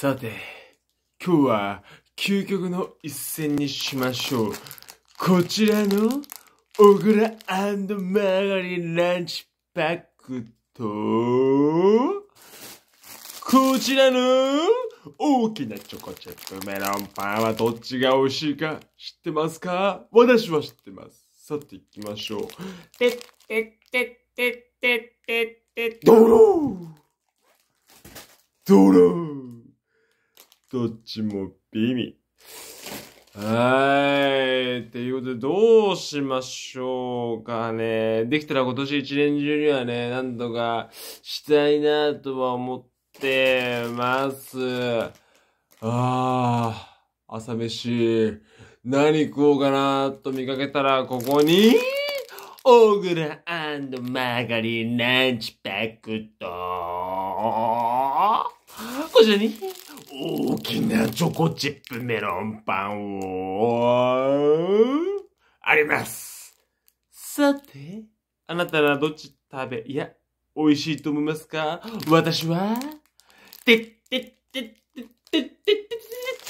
さて、今日は究極の一戦にしましょう。こちらのグラマーガリンランチパックと、こちらの大きなチョコチップメロンパンはどっちが美味しいか知ってますか私は知ってます。さて行きましょう。てってってってってってって、ドロードローどっちもビビ。はい。っていうことで、どうしましょうかね。できたら今年一年中にはね、なんとかしたいなとは思ってます。ああ、朝飯、何食おうかなと見かけたら、ここに、オーグラマガリンランチパックと、こちらに、大きなチョコチップメロンパンを、ありますさて、あなたはどっち食べ、いや、美味しいと思いますか私は、てってってってってってって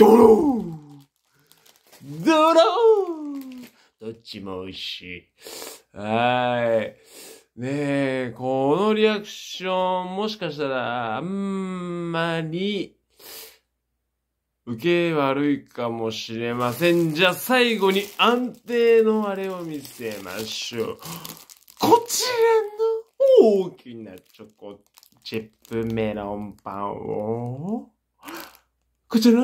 ドロードローどっちも美味しい。はい。ねえ、このリアクション、もしかしたら、あんまり、受け悪いかもしれません。じゃあ最後に安定のあれを見せましょう。こちらの大きなチョコチップメロンパンを、こちら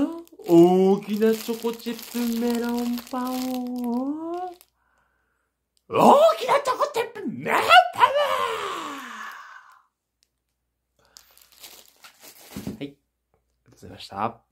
大きなチョコチップメロンパンを、大きなチョコチップメロンパンはい。ありがとうございました。